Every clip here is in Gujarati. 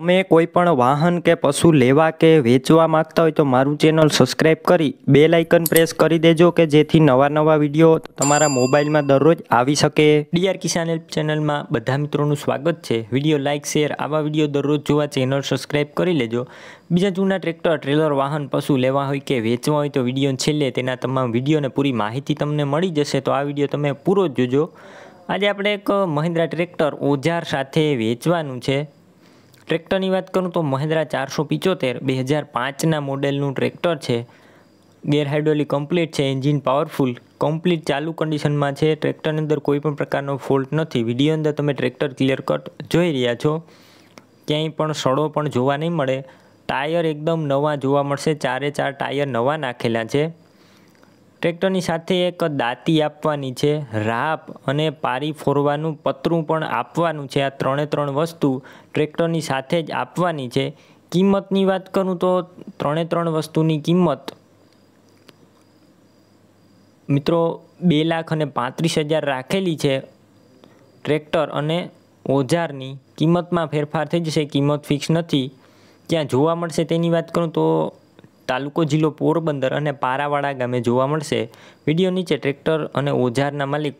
તમે કોઈ પણ વાહન કે પશુ લેવા કે વેચવા માંગતા હોય તો મારું ચેનલ સબસ્ક્રાઈબ કરી બે લાઇકન પ્રેસ કરી દેજો કે જેથી નવા નવા વિડીયો તમારા મોબાઈલમાં દરરોજ આવી શકે ડીઆર કિસાન હેલ્પ ચેનલમાં બધા મિત્રોનું સ્વાગત છે વિડીયો લાઇક શેર આવા વિડીયો દરરોજ જોવા ચેનલ સબસ્ક્રાઈબ કરી લેજો બીજા જૂના ટ્રેક્ટર ટ્રેલર વાહન પશુ લેવા હોય કે વેચવા હોય તો વિડીયો છેલ્લે તેના તમામ વિડીયોને પૂરી માહિતી તમને મળી જશે તો આ વિડીયો તમે પૂરો જોજો આજે આપણે એક મહિન્દ્રા ટ્રેક્ટર ઓજાર સાથે વેચવાનું છે ટ્રેક્ટરની વાત કરું તો મહિન્દ્રા ચારસો પિચોતેર બે હજાર પાંચના મોડેલનું ટ્રેક્ટર છે ગેરહાઇડ્રોલી કમ્પ્લીટ છે એન્જિન પાવરફુલ કમ્પ્લીટ ચાલુ કન્ડિશનમાં છે ટ્રેક્ટરની અંદર કોઈ પણ પ્રકારનો ફોલ્ટ નથી વિડીયો અંદર તમે ટ્રેક્ટર ક્લિયર કટ જોઈ રહ્યા છો ક્યાંય પણ સડો પણ જોવા નહીં મળે ટાયર એકદમ નવા જોવા મળશે ચારે ચાર ટાયર નવા નાખેલા છે ટ્રેક્ટરની સાથે એક દાંતી આપવાની છે રાપ અને પારી ફોરવાનું પતરું પણ આપવાનું છે આ ત્રણે ત્રણ વસ્તુ ટ્રેક્ટરની સાથે જ આપવાની છે કિંમતની વાત કરું તો ત્રણે ત્રણ વસ્તુની કિંમત મિત્રો બે લાખ અને પાંત્રીસ હજાર રાખેલી છે ટ્રેક્ટર અને ઓજારની કિંમતમાં ફેરફાર થઈ જશે કિંમત ફિક્સ નથી ત્યાં જોવા મળશે તેની વાત કરું તો તાલુકો જિલ્લો પોરબંદર અને પારાવાડા ગામે જોવા મળશે વિડીયો નીચે ટ્રેક્ટર અને ઓઝારના માલિક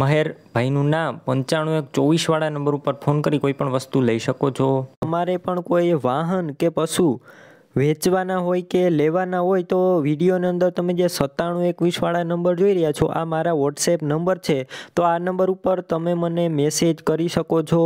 મહેરભાઈનું નામ પંચાણું એક ચોવીસવાળા નંબર ઉપર ફોન કરી કોઈ પણ વસ્તુ લઈ શકો છો અમારે પણ કોઈ વાહન કે પશુ વેચવાના હોય કે લેવાના હોય તો વિડીયોની અંદર તમે જે સત્તાણું એકવીસવાળા નંબર જોઈ રહ્યા છો આ મારા વોટ્સએપ નંબર છે તો આ નંબર ઉપર તમે મને મેસેજ કરી શકો છો